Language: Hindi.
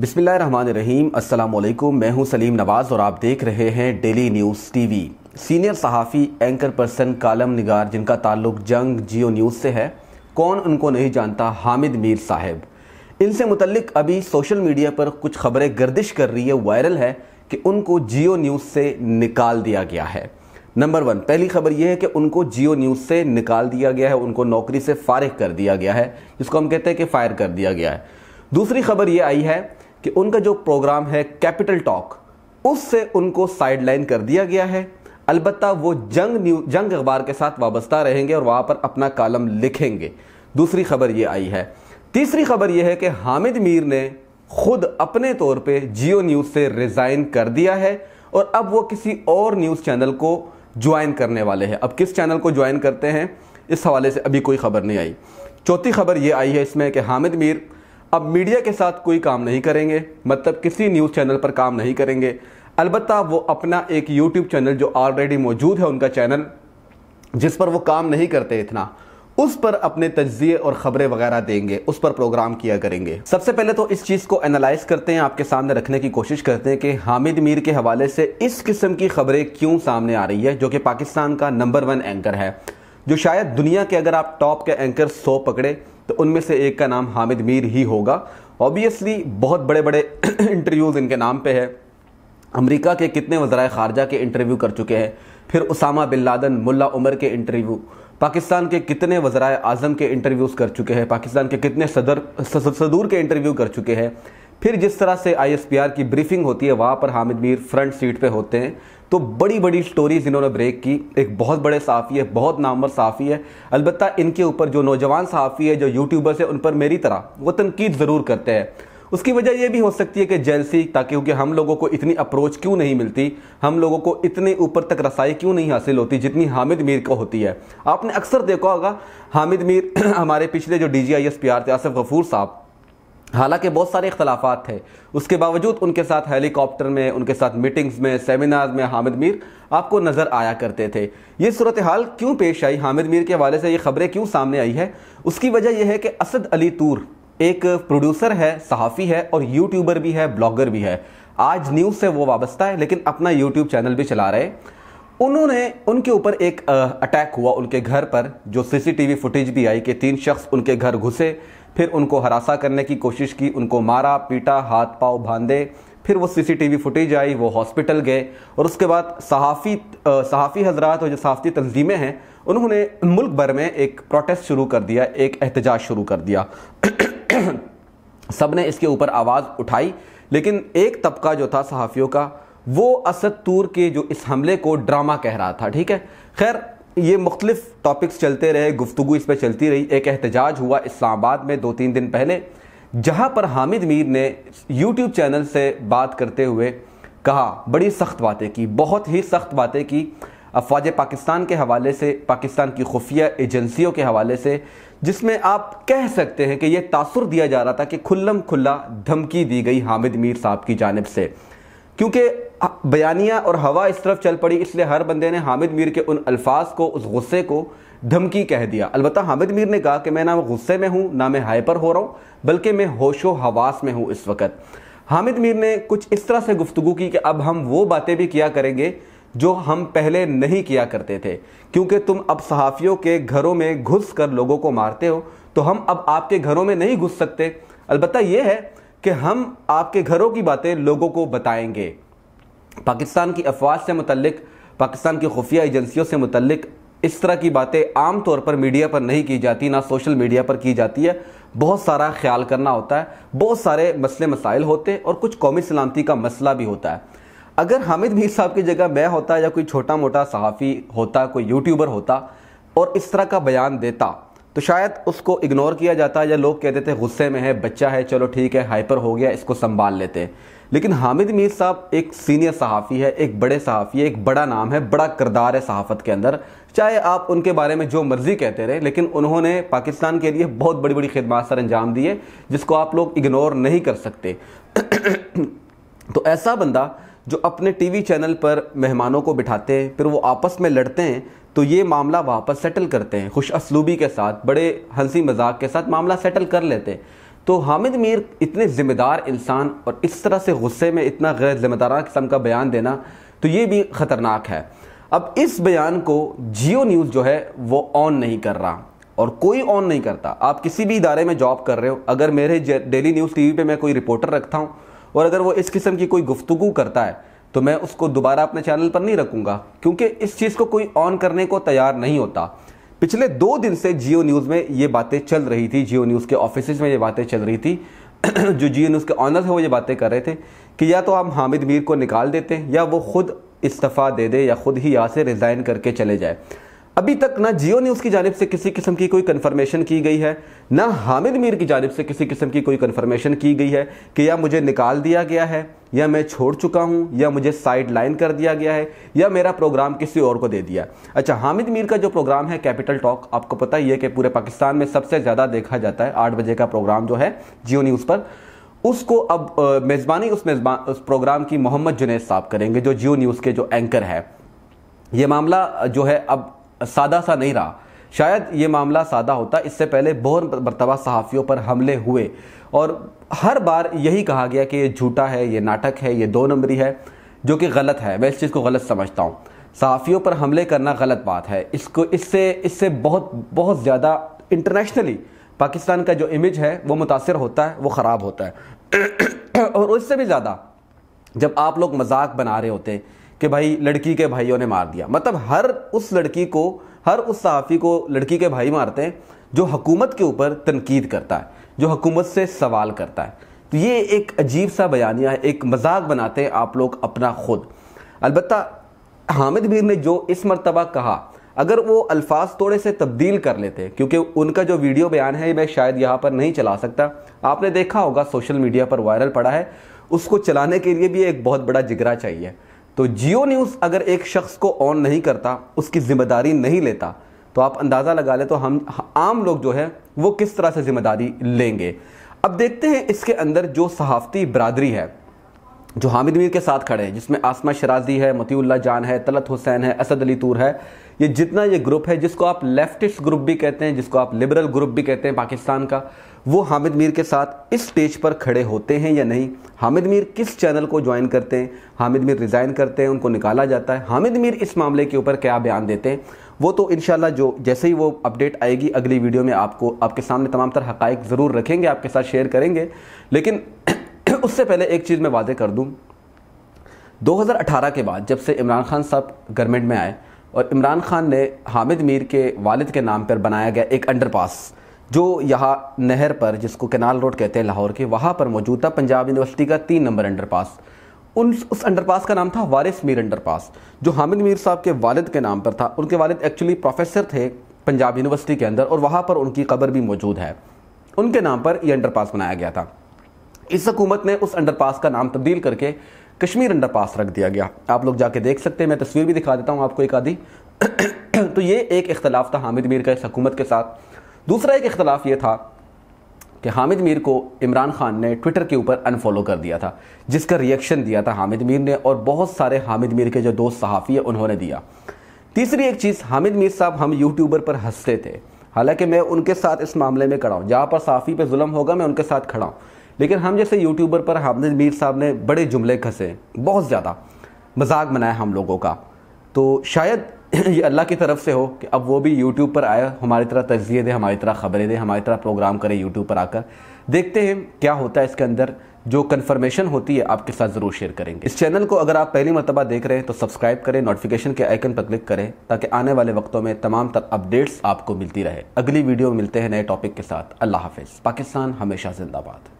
बिसमीम अल्लाम मैं हूं सलीम नवाज़ और आप देख रहे हैं डेली न्यूज़ टीवी सीनियर सहाफ़ी एंकर पर्सन कालम निगार जिनका ताल्लुक जंग जियो न्यूज़ से है कौन उनको नहीं जानता हामिद मीर साहब इनसे मुतलक अभी सोशल मीडिया पर कुछ खबरें गर्दिश कर रही है वायरल है कि उनको जियो न्यूज़ से निकाल दिया गया है नंबर वन पहली खबर यह है कि उनको जियो न्यूज़ से निकाल दिया गया है उनको नौकरी से फारिग कर दिया गया है जिसको हम कहते हैं कि फ़ायर कर दिया गया है दूसरी खबर ये आई है कि उनका जो प्रोग्राम है कैपिटल टॉक उससे उनको साइडलाइन कर दिया गया है अलबत् वो जंग न्यूज जंग अखबार के साथ वाबस्ता रहेंगे और वहाँ पर अपना कालम लिखेंगे दूसरी खबर ये आई है तीसरी खबर यह है कि हामिद मीर ने खुद अपने तौर पे जियो न्यूज़ से रिज़ाइन कर दिया है और अब वो किसी और न्यूज़ चैनल को ज्वाइन करने वाले हैं अब किस चैनल को ज्वाइन करते हैं इस हवाले से अभी कोई खबर नहीं आई चौथी खबर यह आई है इसमें कि हामिद मीर अब मीडिया के साथ कोई काम नहीं करेंगे मतलब किसी न्यूज़ चैनल पर काम नहीं करेंगे अलबत्त वो अपना एक यूट्यूब चैनल जो ऑलरेडी मौजूद है उनका चैनल जिस पर वो काम नहीं करते इतना उस पर अपने तजिए और ख़बरें वगैरह देंगे उस पर प्रोग्राम किया करेंगे सबसे पहले तो इस चीज़ को एनालाइज करते हैं आपके सामने रखने की कोशिश करते हैं कि हामिद मीर के हवाले से इस किस्म की खबरें क्यों सामने आ रही है जो कि पाकिस्तान का नंबर वन एंकर है जो शायद दुनिया के अगर आप टॉप के एंकर सौ पकड़े तो उनमें से एक का नाम हामिद मीर ही होगा ऑब्वियसली बहुत बड़े बड़े इंटरव्यूज़ इनके नाम पे है अमेरिका के कितने वज़रा ख़ारजा के इंटरव्यू कर चुके हैं फिर Osama bin Laden Mullah Omar के इंटरव्यू पाकिस्तान के कितने वज़रा आजम के इंटरव्यूज़ कर चुके हैं पाकिस्तान के कितने सदर सदूर के इंटरव्यू कर चुके हैं फिर जिस तरह से आईएसपीआर की ब्रीफिंग होती है वहाँ पर हामिद मीर फ्रंट सीट पे होते हैं तो बड़ी बड़ी स्टोरीज इन्होंने ब्रेक की एक बहुत बड़े साफी है बहुत नामवर साफी है अलबत्त इनके ऊपर जो नौजवान साफी है जो यूट्यूबर्स है उन पर मेरी तरह वो तनकीद ज़रूर करते हैं उसकी वजह यह भी हो सकती है कि जेलसी ताकि क्योंकि हम लोगों को इतनी अप्रोच क्यों नहीं मिलती हम लोगों को इतने ऊपर तक रसाई क्यों नहीं हासिल होती जितनी हामिद मीर को होती है आपने अक्सर देखा होगा हामिद मीर हमारे पिछले जो D G I S P R थे आसफ गफूर साहब हालांकि बहुत सारे इख्तलाफात थे उसके बावजूद उनके साथ हेलीकॉप्टर में उनके साथ मीटिंग्स में सेमिनार्स में हामिद मीर आपको नज़र आया करते थे ये सूरत हाल क्यों पेश आई हामिद मीर के हवाले से ये खबरें क्यों सामने आई है उसकी वजह यह है कि असद अली तूर एक प्रोड्यूसर है सहाफ़ी है और यूट्यूबर भी है ब्लॉगर भी है आज न्यूज़ से वो वाबस्ता है लेकिन अपना यूट्यूब चैनल भी चला रहे उन्होंने उनके ऊपर एक अटैक हुआ उनके घर पर जो सीसीटीवी फुटेज भी आई कि तीन शख्स उनके घर घुसे फिर उनको हरासा करने की कोशिश की उनको मारा पीटा हाथ पाँव बांधे फिर वो सीसीटीवी फुटेज आई वो हॉस्पिटल गए और उसके बाद सहाफ़ी सहाफ़ी हजरात और जो सहाफ़ती तंजीमें हैं उन्होंने मुल्क भर में एक प्रोटेस्ट शुरू कर दिया एक एहतजाज शुरू कर दिया सब ने इसके ऊपर आवाज़ उठाई लेकिन एक तबका जो था सहाफ़ियों का वो असद तूर के जो इस हमले को ड्रामा कह रहा था ठीक है खैर ये मुख्तलिफ टॉपिक्स चलते रहे गुफ्तु इस पर चलती रही एक एहतजाज हुआ इस्लामाबाद में दो तीन दिन पहले जहाँ पर हामिद मीर ने यूट्यूब चैनल से बात करते हुए कहा बड़ी सख्त बातें की बहुत ही सख्त बातें की अफवाज पाकिस्तान के हवाले से पाकिस्तान की खुफिया एजेंसियों के हवाले से जिसमें आप कह सकते हैं कि यह तासर दिया जा रहा था कि खुल्लम खुल्ला धमकी दी गई हामिद मीर साहब की जानब से क्योंकि बयानिया और हवा इस तरफ चल पड़ी इसलिए हर बंदे ने हामिद मीर के उन अल्फाज को उस गुस्से को धमकी कह दिया अलबत् हामिद मीर ने कहा कि मैं ना गुस्से में हूँ ना मैं हाइपर हो रहा हूँ बल्कि मैं होशो हवास में हूँ इस वक्त हामिद मीर ने कुछ इस तरह से गुफ्तु की कि अब हम वो बातें भी किया करेंगे जो हम पहले नहीं किया करते थे क्योंकि तुम अब सहाफ़ियों के घरों में घुस कर लोगों को मारते हो तो हम अब आपके घरों में नहीं घुस सकते अलबत् यह है कि हम आपके घरों की बातें लोगों को बताएंगे पाकिस्तान की अफवाज से मुतलक पाकिस्तान की खुफिया एजेंसियों से मुतलक इस तरह की बातें आम तौर पर मीडिया पर नहीं की जाती ना सोशल मीडिया पर की जाती है बहुत सारा ख्याल करना होता है बहुत सारे मसले मसाइल होते और कुछ कौमी सलामती का मसला भी होता है अगर हामिद भीर साहब की जगह मैं होता या कोई छोटा मोटा सहाफ़ी होता कोई यूट्यूबर होता और इस तरह का बयान देता तो शायद उसको इग्नोर किया जाता या लोग कहते थे गुस्से में है बच्चा है चलो ठीक है हाइपर हो गया इसको संभाल लेते लेकिन हामिद मीर साहब एक सीनियर सहाफ़ी है एक बड़े सहाफ़ी है एक बड़ा नाम है बड़ा किरदार है सहाफ़त के अंदर चाहे आप उनके बारे में जो मर्ज़ी कहते रहे लेकिन उन्होंने पाकिस्तान के लिए बहुत बड़ी बड़ी खदमात सर अंजाम दिए जिसको आप लोग इग्नोर नहीं कर सकते तो ऐसा बंदा जो अपने वी चैनल पर मेहमानों को बिठाते हैं फिर वो आपस में लड़ते हैं तो ये मामला वापस सेटल करते हैं खुश असलूबी के साथ बड़े हंसी मजाक के साथ मामला सेटल कर लेते हैं तो हामिद मीर इतने ज़िम्मेदार इंसान और इस तरह से गुस्से में इतना गैर जिम्मेदारा किस्म का बयान देना तो ये भी ख़तरनाक है अब इस बयान को जियो न्यूज़ जो है वो ऑन नहीं कर रहा और कोई ऑन नहीं करता आप किसी भी इदारे में जॉब कर रहे हो अगर मेरे डेली न्यूज़ टीवी पे मैं कोई रिपोर्टर रखता हूँ और अगर वो इस किस्म की कोई गुफ्तु करता है तो मैं उसको दोबारा अपने चैनल पर नहीं रखूँगा क्योंकि इस चीज़ को कोई ऑन करने को तैयार नहीं होता पिछले दो दिन से जियो न्यूज़ में ये बातें चल रही थी जियो न्यूज़ के ऑफिस में ये बातें चल रही थी जो जियो न्यूज़ के ऑनर है वो ये बातें कर रहे थे कि या तो हम हामिद मीर को निकाल देते हैं या वो खुद इस्तीफ़ा दे दे या ख़ुद ही यहाँ से रिज़ाइन करके चले जाए अभी तक ना जियो न्यूज़ की जानब से किसी किस्म की कोई कन्फर्मेशन की गई है ना हामिद मीर की जानब से किसी किस्म की कोई कन्फर्मेशन की गई है कि या मुझे निकाल दिया गया है या मैं छोड़ चुका हूं या मुझे साइड लाइन कर दिया गया है या मेरा प्रोग्राम किसी और को दे दिया अच्छा हामिद मीर का जो प्रोग्राम है कैपिटल टॉक आपको पता ही है कि पूरे पाकिस्तान में सबसे ज़्यादा देखा जाता है आठ बजे का प्रोग्राम जो है जियो न्यूज़ पर उसको अब मेज़बानी उस मेज़बान उस प्रोग्राम की मोहम्मद जुनेद साहब करेंगे जो जियो न्यूज़ के जो एंकर है ये मामला जो है अब सादा सा नहीं रहा शायद ये मामला सादा होता इससे पहले बहुत मरतबा सहाफ़ियों पर हमले हुए और हर बार यही कहा गया कि ये झूठा है ये नाटक है ये दो नंबरी है जो कि गलत है मैं इस चीज़ को गलत समझता हूँ सहाफ़ियों पर हमले करना गलत बात है इसको इससे इससे बहुत बहुत ज़्यादा इंटरनेशनली पाकिस्तान का जो इमेज है वो मुतासर होता है वो ख़राब होता है और उससे भी ज़्यादा जब आप लोग मजाक बना रहे होते हैं कि भाई लड़की के भाइयों ने मार दिया मतलब हर उस लड़की को हर उस सहाफ़ी को लड़की के भाई मारते हैं जो हकूमत के ऊपर तनकीद करता है जो हकूमत से सवाल करता है तो ये एक अजीब सा बयानिया है एक मजाक बनाते हैं आप लोग अपना खुद अलबत् हामिद मीर ने जो इस मरतबा कहा अगर वो अल्फाज थोड़े से तब्दील कर लेते क्योंकि उनका जो वीडियो बयान है मैं शायद यहाँ पर नहीं चला सकता आपने देखा होगा सोशल मीडिया पर वायरल पड़ा है उसको चलाने के लिए भी एक बहुत बड़ा जिगरा चाहिए तो जियो न्यूज़ अगर एक शख्स को ऑन नहीं करता उसकी ज़िम्मेदारी नहीं लेता तो आप अंदाज़ा लगा ले तो हम आम लोग जो है वो किस तरह से ज़िम्मेदारी लेंगे अब देखते हैं इसके अंदर जो सहाफ़ती बरादरी है जो हामिद मीर के साथ खड़े हैं जिसमें आसमा शराजी है मतियुल्ला जान है तलत हुसैन है असद अली तूर है ये जितना ये ग्रुप है जिसको आप लेफ्टिस्ट ग्रुप भी कहते हैं जिसको आप लिबरल ग्रुप भी कहते हैं पाकिस्तान का वो हामिद मीर के साथ इस स्टेज पर खड़े होते हैं या नहीं हामिद मीर किस चैनल को ज्वाइन करते हैं हामिद मीर रिज़ाइन करते हैं उनको निकाला जाता है हामिद मीर इस मामले के ऊपर क्या बयान देते हैं वो तो इन जो जैसे ही वो अपडेट आएगी अगली वीडियो में आपको आपके सामने तमाम तरह हक़ ज़रूर रखेंगे आपके साथ शेयर करेंगे लेकिन उससे पहले एक चीज़ मैं वादे कर दूँ 2018 के बाद जब से इमरान खान साहब गवर्नमेंट में आए और इमरान खान ने हामिद मीर के वालिद के नाम पर बनाया गया एक अंडरपास जो यहाँ नहर पर जिसको कैनाल रोड कहते हैं लाहौर के वहाँ पर मौजूद था पंजाब यूनिवर्सिटी का तीन नंबर अंडरपास उन उस अंडरपास का नाम था वारिस मीर अंडरपास जो हामिद मीर साहब के वालिद के नाम पर था उनके वालिद एक्चुअली प्रोफेसर थे पंजाब यूनिवर्सिटी के अंदर और वहाँ पर उनकी कबर भी मौजूद है उनके नाम पर यह अंडरपास बनाया गया था इस हकूमत ने उस अंडरपास का नाम तब्दील करके कश्मीर अंडरपास रख दिया गया आप लोग जाके देख सकते हैं मैं तस्वीर भी दिखा देता हूँ आपको एक आधी तो ये एक इख्तलाफ था हामिद मीर का इस हकूमत के साथ दूसरा एक इख्तलाफ ये था कि हामिद मीर को इमरान खान ने ट्विटर के ऊपर अनफॉलो कर दिया था जिसका रिएक्शन दिया था हामिद मीर ने और बहुत सारे हामिद मीर के जो दोस्त सहाफ़ी है उन्होंने दिया तीसरी एक चीज़ हामिद मीर साहब हम यूट्यूबर पर हंसते थे हालांकि मैं उनके साथ इस मामले में खड़ा हूँ जहाँ पर सहाफ़ी पर जुल्म होगा मैं उनके साथ खड़ा हूँ लेकिन हम जैसे यूट्यूबर पर हामिद मीर साहब ने बड़े जुमले खसे बहुत ज़्यादा मजाक बनाया हम लोगों का तो शायद ये अल्लाह की तरफ से हो कि अब वो भी यूट्यूब पर आया हमारी तरह तजिए दे हमारी तरह खबरें दे हमारी तरह प्रोग्राम करें यूट्यूब पर आकर देखते हैं क्या होता है इसके अंदर जो कन्फर्मेशन होती है आपके साथ ज़रूर शेयर करेंगे इस चैनल को अगर आप पहली मरतबा देख रहे हैं तो सब्सक्राइब करें नोटिफिकेशन के आइकन पर क्लिक करें ताकि आने वाले वक्तों में तमाम तर अपडेट्स आपको मिलती रहे अगली वीडियो मिलते हैं नए टॉपिक के साथ अल्लाह हाफिज़ पाकिस्तान हमेशा जिंदाबाद